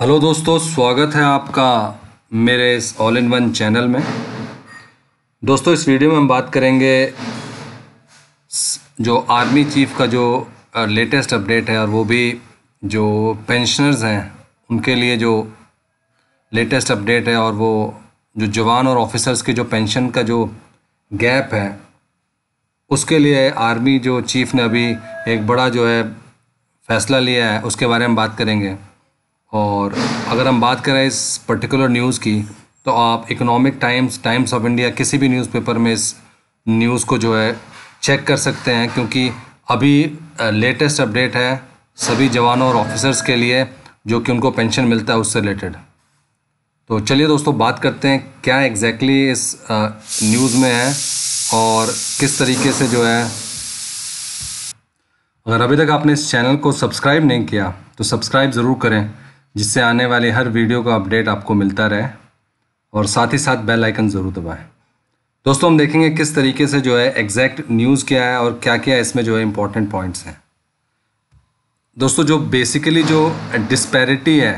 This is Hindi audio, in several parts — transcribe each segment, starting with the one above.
हेलो दोस्तों स्वागत है आपका मेरे इस ऑल इन वन चैनल में दोस्तों इस वीडियो में हम बात करेंगे जो आर्मी चीफ का जो लेटेस्ट अपडेट है और वो भी जो पेंशनर्स हैं उनके लिए जो लेटेस्ट अपडेट है और वो जो जवान और ऑफिसर्स के जो पेंशन का जो गैप है उसके लिए आर्मी जो चीफ ने अभी एक बड़ा जो है फैसला लिया है उसके बारे में बात करेंगे और अगर हम बात करें इस पर्टिकुलर न्यूज़ की तो आप economic times times of India किसी भी न्यूज़पेपर में इस न्यूज़ को जो है चेक कर सकते हैं क्योंकि अभी लेटेस्ट अपडेट है सभी जवानों और ऑफिसर्स के लिए जो कि उनको पेंशन मिलता है उससे रिलेटेड तो चलिए दोस्तों बात करते हैं क्या एग्जैक्टली exactly इस न्यूज़ में है और किस तरीके से जो है अगर अभी तक आपने इस चैनल को सब्सक्राइब नहीं किया तो सब्सक्राइब ज़रूर करें जिससे आने वाले हर वीडियो का अपडेट आपको मिलता रहे और साथ ही साथ बेल आइकन ज़रूर दबाएं दोस्तों हम देखेंगे किस तरीके से जो है एग्जैक्ट न्यूज़ क्या है और क्या क्या इसमें जो है इम्पोर्टेंट पॉइंट्स हैं दोस्तों जो बेसिकली जो डिस्पेरिटी है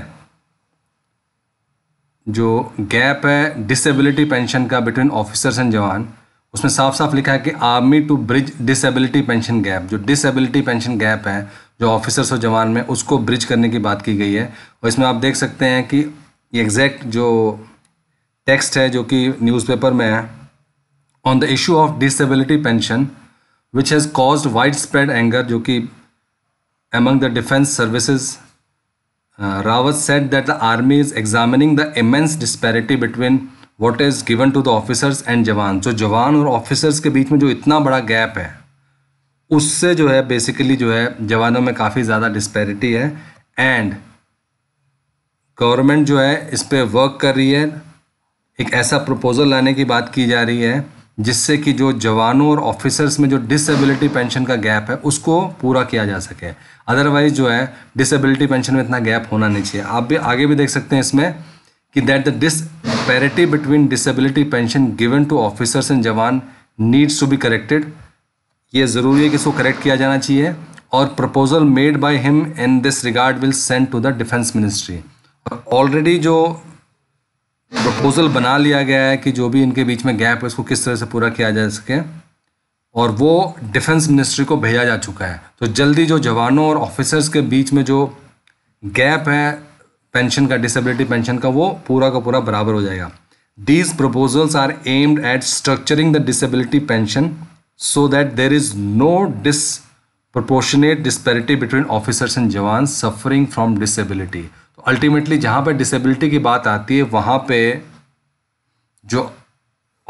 जो गैप है डिसेबिलिटी पेंशन का बिटवीन ऑफिसर्स एंड जवान उसमें साफ साफ लिखा है कि army to bridge disability pension gap जो डिसेबिलिटी पेंशन गैप है जो ऑफिसर्स और जवान में उसको ब्रिज करने की बात की गई है और इसमें आप देख सकते हैं कि एग्जैक्ट जो टेक्स्ट है जो कि न्यूज़पेपर में है on the issue of disability pension which has cause wide spread anger जो कि among the defence services Rawat said that the army is examining the immense disparity between what is given to the officers and jawan जो जवान और ऑफिसर्स के बीच में जो इतना बड़ा गैप है उससे जो है बेसिकली जो है जवानों में काफ़ी ज़्यादा डिस्पेरिटी है एंड गवर्नमेंट जो है इस पर वर्क कर रही है एक ऐसा प्रपोज़ल लाने की बात की जा रही है जिससे कि जो जवानों और ऑफिसर्स में जो डिसेबिलिटी पेंशन का गैप है उसको पूरा किया जा सके अदरवाइज जो है डिसेबिलिटी पेंशन में इतना गैप होना नहीं चाहिए आप भी आगे भी देख सकते हैं इसमें कि that the disparity between disability pension given to officers and jawan needs to be corrected ये ज़रूरी है कि इसको करेक्ट किया जाना चाहिए और proposal made by him in this regard will send to the defence ministry और ऑलरेडी जो प्रपोजल बना लिया गया है कि जो भी इनके बीच में गैप है उसको किस तरह से पूरा किया जा सके और वो डिफेंस मिनिस्ट्री को भेजा जा चुका है तो जल्दी जो जवानों और ऑफिसर्स के बीच में जो गैप है पेंशन का डिसेबिलिटी पेंशन का वो पूरा का पूरा बराबर हो जाएगा these proposals are aimed at structuring the disability pension so that there is no disproportionate disparity between officers and जवान suffering from disability तो अल्टीमेटली जहाँ पर डिसेबिलिटी की बात आती है वहाँ पे जो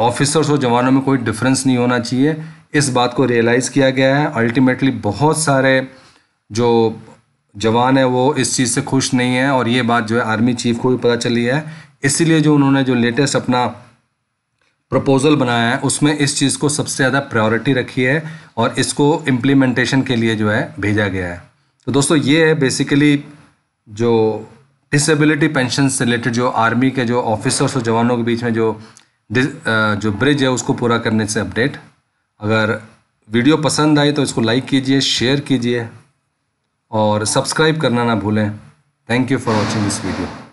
ऑफिसर्स और जवानों में कोई डिफरेंस नहीं होना चाहिए इस बात को रियलाइज़ किया गया है अल्टीमेटली बहुत सारे जो जवान है वो इस चीज़ से खुश नहीं है और ये बात जो है आर्मी चीफ को भी पता चली है इसीलिए जो उन्होंने जो लेटेस्ट अपना प्रपोजल बनाया है उसमें इस चीज़ को सबसे ज़्यादा प्रायोरिटी रखी है और इसको इम्प्लीमेंटेशन के लिए जो है भेजा गया है तो दोस्तों ये है बेसिकली जो डिसेबिलिटी पेंशन से रिलेटेड जो आर्मी के जो ऑफिसर्स और जवानों के बीच में जो जो ब्रिज है उसको पूरा करने से अपडेट अगर वीडियो पसंद आई तो इसको लाइक कीजिए शेयर कीजिए और सब्सक्राइब करना ना भूलें thank you for watching this video